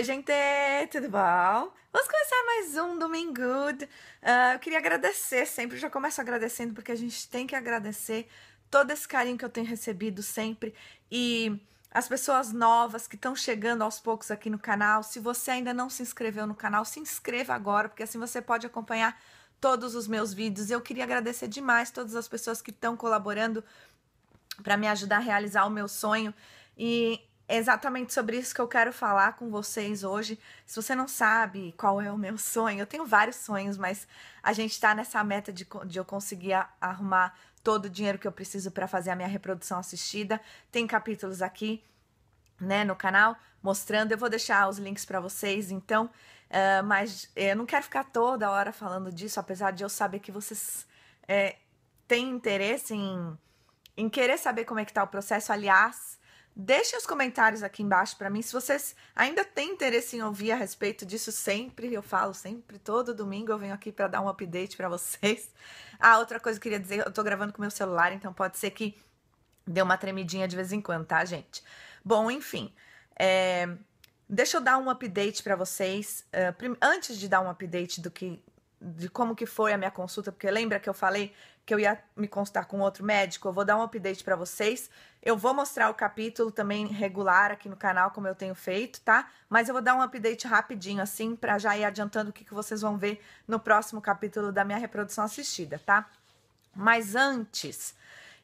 Oi, gente, tudo bom? Vamos começar mais um Domingo Good. Uh, ah, eu queria agradecer sempre, já começo agradecendo, porque a gente tem que agradecer todo esse carinho que eu tenho recebido sempre e as pessoas novas que estão chegando aos poucos aqui no canal. Se você ainda não se inscreveu no canal, se inscreva agora, porque assim você pode acompanhar todos os meus vídeos. Eu queria agradecer demais todas as pessoas que estão colaborando para me ajudar a realizar o meu sonho. E é exatamente sobre isso que eu quero falar com vocês hoje. Se você não sabe qual é o meu sonho, eu tenho vários sonhos, mas a gente está nessa meta de, de eu conseguir arrumar todo o dinheiro que eu preciso para fazer a minha reprodução assistida. Tem capítulos aqui, né, no canal mostrando. Eu vou deixar os links para vocês, então. Uh, mas eh, eu não quero ficar toda hora falando disso, apesar de eu saber que vocês é, têm interesse em, em querer saber como é que está o processo. Aliás, Deixem os comentários aqui embaixo para mim se vocês ainda têm interesse em ouvir a respeito disso sempre. Eu falo sempre, todo domingo eu venho aqui para dar um update para vocês. Ah, outra coisa que eu queria dizer, eu tô gravando com meu celular, então pode ser que dê uma tremidinha de vez em quando, tá, gente? Bom, enfim, é... deixa eu dar um update para vocês. Uh, Antes de dar um update do que de como que foi a minha consulta, porque lembra que eu falei que eu ia me consultar com outro médico? Eu vou dar um update para vocês. Eu vou mostrar o capítulo também regular aqui no canal, como eu tenho feito, tá? Mas eu vou dar um update rapidinho, assim, para já ir adiantando o que, que vocês vão ver no próximo capítulo da minha reprodução assistida, tá? Mas antes,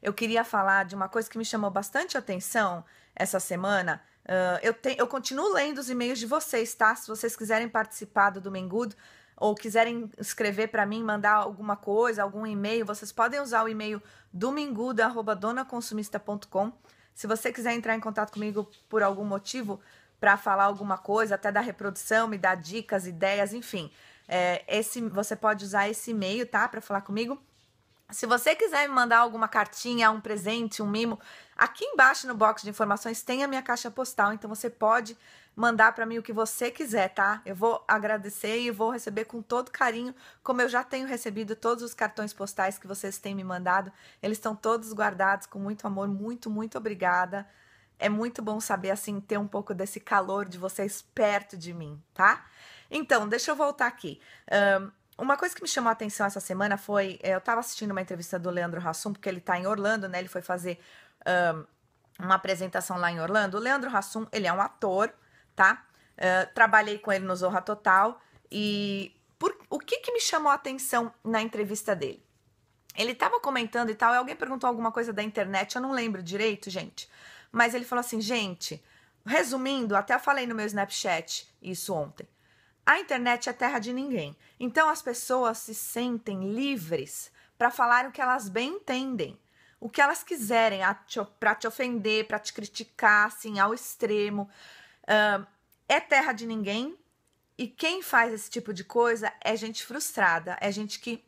eu queria falar de uma coisa que me chamou bastante atenção essa semana. Uh, eu, te, eu continuo lendo os e-mails de vocês, tá? Se vocês quiserem participar do Domingudo, ou quiserem escrever para mim, mandar alguma coisa, algum e-mail, vocês podem usar o e-mail dominguda@donaconsumista.com. Se você quiser entrar em contato comigo por algum motivo para falar alguma coisa, até da reprodução, me dar dicas, ideias, enfim, é, esse você pode usar esse e-mail, tá, para falar comigo. Se você quiser me mandar alguma cartinha, um presente, um mimo, aqui embaixo no box de informações tem a minha caixa postal, então você pode mandar para mim o que você quiser, tá? Eu vou agradecer e vou receber com todo carinho, como eu já tenho recebido todos os cartões postais que vocês têm me mandado. Eles estão todos guardados com muito amor. Muito, muito obrigada. É muito bom saber assim ter um pouco desse calor de vocês perto de mim, tá? Então, deixa eu voltar aqui. Um, uma coisa que me chamou a atenção essa semana foi, eh, eu estava assistindo uma entrevista do Leandro Hassum, porque ele está em Orlando, né? Ele foi fazer um, uma apresentação lá em Orlando. O Leandro Hassum, ele é um ator, tá? Uh, trabalhei com ele no Zorra Total e por, o que, que me chamou a atenção na entrevista dele? Ele estava comentando e tal, e alguém perguntou alguma coisa da internet, eu não lembro direito, gente. Mas ele falou assim, gente, resumindo, até falei no meu Snapchat isso ontem. A internet é terra de ninguém. Então as pessoas se sentem livres para falar o que elas bem entendem, o que elas quiserem, para te ofender, para te criticar assim ao extremo. Uh, é terra de ninguém e quem faz esse tipo de coisa é gente frustrada, é gente que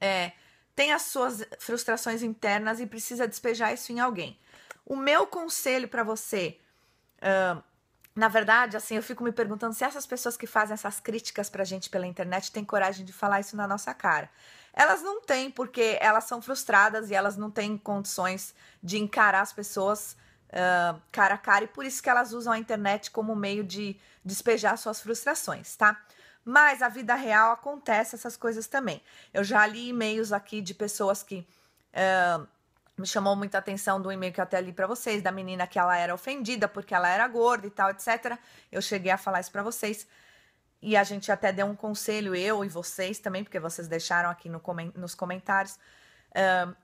é, tem as suas frustrações internas e precisa despejar isso em alguém. O meu conselho para você, uh, na verdade, assim, eu fico me perguntando se essas pessoas que fazem essas críticas pra gente pela internet têm coragem de falar isso na nossa cara. Elas não têm, porque elas são frustradas e elas não têm condições de encarar as pessoas cara a cara, e por isso que elas usam a internet como meio de despejar suas frustrações, tá? Mas a vida real acontece essas coisas também. Eu já li e-mails aqui de pessoas que. Uh, me chamou muita atenção do e-mail que eu até li para vocês, da menina que ela era ofendida porque ela era gorda e tal, etc. Eu cheguei a falar isso para vocês. E a gente até deu um conselho, eu e vocês também, porque vocês deixaram aqui no, nos comentários. Uh,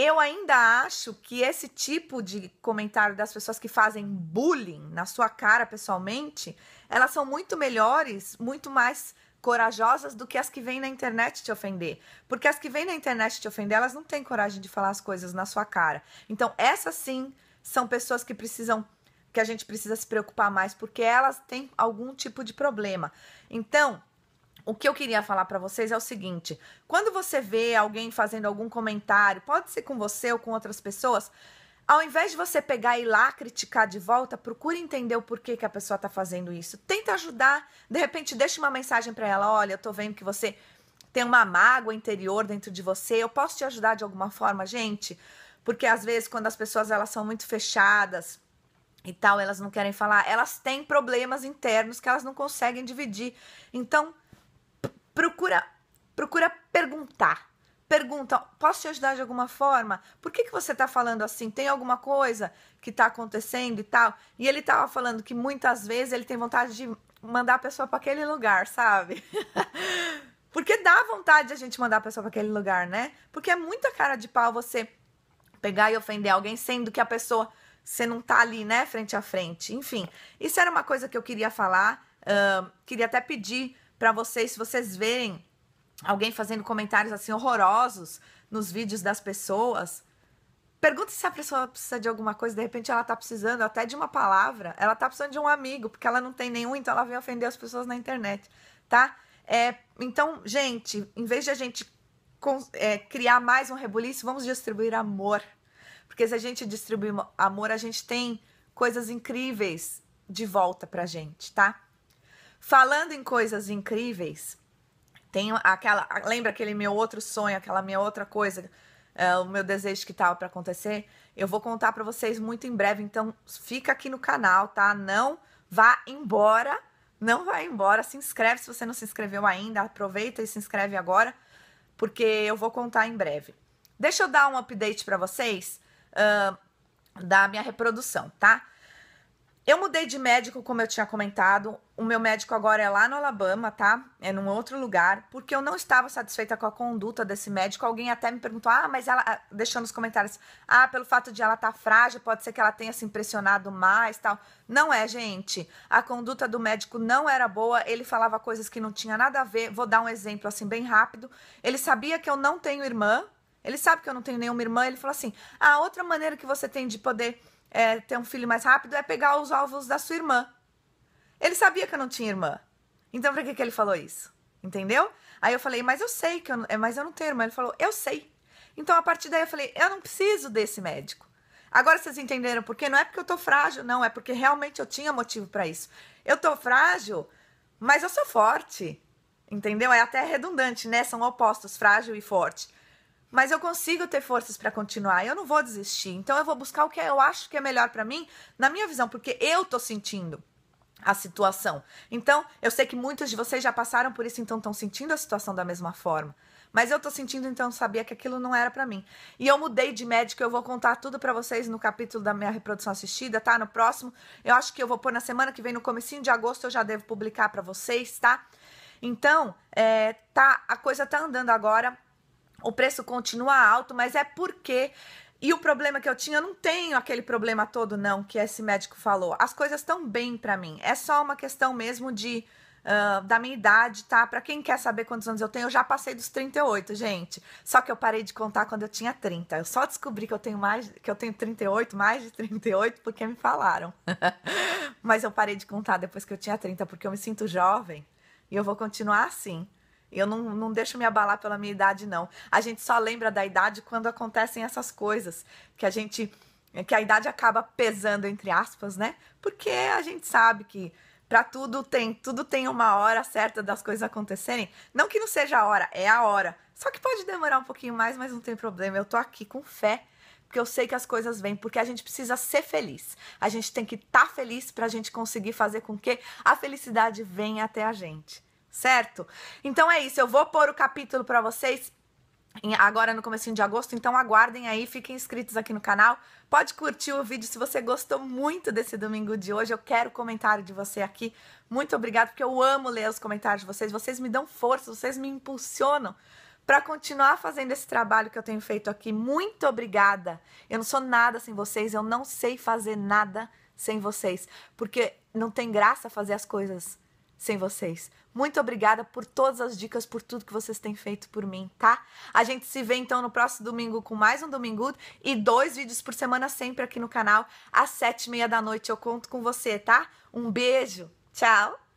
eu ainda acho que esse tipo de comentário das pessoas que fazem bullying na sua cara pessoalmente, elas são muito melhores, muito mais corajosas do que as que vêm na internet te ofender. Porque as que vêm na internet te ofender, elas não têm coragem de falar as coisas na sua cara. Então, essas sim são pessoas que precisam que a gente precisa se preocupar mais, porque elas têm algum tipo de problema. Então, o que eu queria falar para vocês é o seguinte: quando você vê alguém fazendo algum comentário, pode ser com você ou com outras pessoas, ao invés de você pegar e ir lá criticar de volta, procure entender o porquê que a pessoa está fazendo isso. Tenta ajudar, de repente deixa uma mensagem para ela: olha, eu tô vendo que você tem uma mágoa interior dentro de você, eu posso te ajudar de alguma forma, gente? Porque às vezes quando as pessoas elas são muito fechadas, e tal, elas não querem falar, elas têm problemas internos que elas não conseguem dividir. Então, procura, procura perguntar. Pergunta, posso te ajudar de alguma forma? Por que, que você está falando assim? Tem alguma coisa que está acontecendo e tal? E ele estava falando que muitas vezes ele tem vontade de mandar a pessoa para aquele lugar, sabe? Porque dá vontade de a gente mandar a pessoa para aquele lugar, né? Porque é muita cara de pau você pegar e ofender alguém, sendo que a pessoa você não está ali, né, frente a frente. Enfim, isso era uma coisa que eu queria falar. Uh, queria até pedir para vocês, se vocês verem alguém fazendo comentários assim horrorosos nos vídeos das pessoas, pergunte se a pessoa precisa de alguma coisa, de repente ela tá precisando até de uma palavra, ela tá precisando de um amigo, porque ela não tem nenhum, então ela vem ofender as pessoas na internet, tá? É, então, gente, em vez de a gente é, criar mais um rebuliço, vamos distribuir amor. Porque se a gente distribuir amor, a gente tem coisas incríveis de volta pra gente, tá? Falando em coisas incríveis, tem aquela. Lembra aquele meu outro sonho, aquela minha outra coisa, é, o meu desejo que estava para acontecer? Eu vou contar para vocês muito em breve, então fica aqui no canal, tá? Não vá embora, não vá embora. Se inscreve se você não se inscreveu ainda, aproveita e se inscreve agora, porque eu vou contar em breve. Deixa eu dar um update para vocês uh, da minha reprodução, tá? Eu mudei de médico, como eu tinha comentado. O meu médico agora é lá no Alabama, tá? É num outro lugar, porque eu não estava satisfeita com a conduta desse médico. Alguém até me perguntou: ah, mas ela. Ah", deixando os comentários. Ah, pelo fato de ela estar tá frágil, pode ser que ela tenha se impressionado mais tal. Não é, gente. A conduta do médico não era boa. Ele falava coisas que não tinha nada a ver. Vou dar um exemplo assim, bem rápido. Ele sabia que eu não tenho irmã. Ele sabe que eu não tenho nenhuma irmã. Ele falou assim: ah, outra maneira que você tem de poder é, ter um filho mais rápido é pegar os ovos da sua irmã. Ele sabia que eu não tinha irmã. Então para que, que ele falou isso? Entendeu? Aí eu falei, mas eu sei que eu, é, mas eu não tenho irmã. Ele falou, eu sei. Então a partir daí eu falei, eu não preciso desse médico. Agora vocês entenderam por quê? Não é porque eu tô frágil, não, é porque realmente eu tinha motivo para isso. Eu tô frágil, mas eu sou forte. Entendeu? É até redundante, né? São opostos, frágil e forte mas eu consigo ter forças para continuar. Eu não vou desistir. Então eu vou buscar o que é, eu acho que é melhor para mim, na minha visão, porque eu tô sentindo a situação. Então, eu sei que muitos de vocês já passaram por isso, então estão sentindo a situação da mesma forma. Mas eu tô sentindo, então eu sabia que aquilo não era para mim. E eu mudei de médico, eu vou contar tudo para vocês no capítulo da minha reprodução assistida, tá? No próximo. Eu acho que eu vou pôr na semana que vem, no comecinho de agosto, eu já devo publicar para vocês, tá? Então, é, tá, a coisa tá andando agora o preço continua alto, mas é porque e o problema que eu tinha, eu não tenho aquele problema todo, não, que esse médico falou. As coisas estão bem para mim. É só uma questão mesmo de. Uh, da minha idade, tá? Para quem quer saber quantos anos eu tenho, eu já passei dos 38, gente. Só que eu parei de contar quando eu tinha 30. Eu só descobri que eu tenho mais, que eu tenho 38, mais de 38, porque me falaram. Mas eu parei de contar depois que eu tinha 30, porque eu me sinto jovem e eu vou continuar assim. Eu não, não deixo me abalar pela minha idade, não. A gente só lembra da idade quando acontecem essas coisas. Que a gente. Que a idade acaba pesando, entre aspas, né? Porque a gente sabe que para tudo tem, tudo tem uma hora certa das coisas acontecerem. Não que não seja a hora, é a hora. Só que pode demorar um pouquinho mais, mas não tem problema. Eu tô aqui com fé, porque eu sei que as coisas vêm, porque a gente precisa ser feliz. A gente tem que estar tá feliz para a gente conseguir fazer com que a felicidade venha até a gente certo? Então é isso, eu vou pôr o capítulo para vocês agora no começo de agosto, então aguardem aí, fiquem inscritos aqui no canal. Pode curtir o vídeo se você gostou muito desse domingo de hoje. Eu quero comentário de você aqui. Muito obrigado porque eu amo ler os comentários de vocês. Vocês me dão força, vocês me impulsionam para continuar fazendo esse trabalho que eu tenho feito aqui. Muito obrigada. Eu não sou nada sem vocês, eu não sei fazer nada sem vocês, porque não tem graça fazer as coisas sem vocês. Muito obrigada por todas as dicas, por tudo que vocês têm feito por mim, tá? A gente se vê então no próximo domingo com mais um Domingo e dois vídeos por semana sempre aqui no canal, às sete e meia da noite. Eu conto com você, tá? Um beijo, tchau!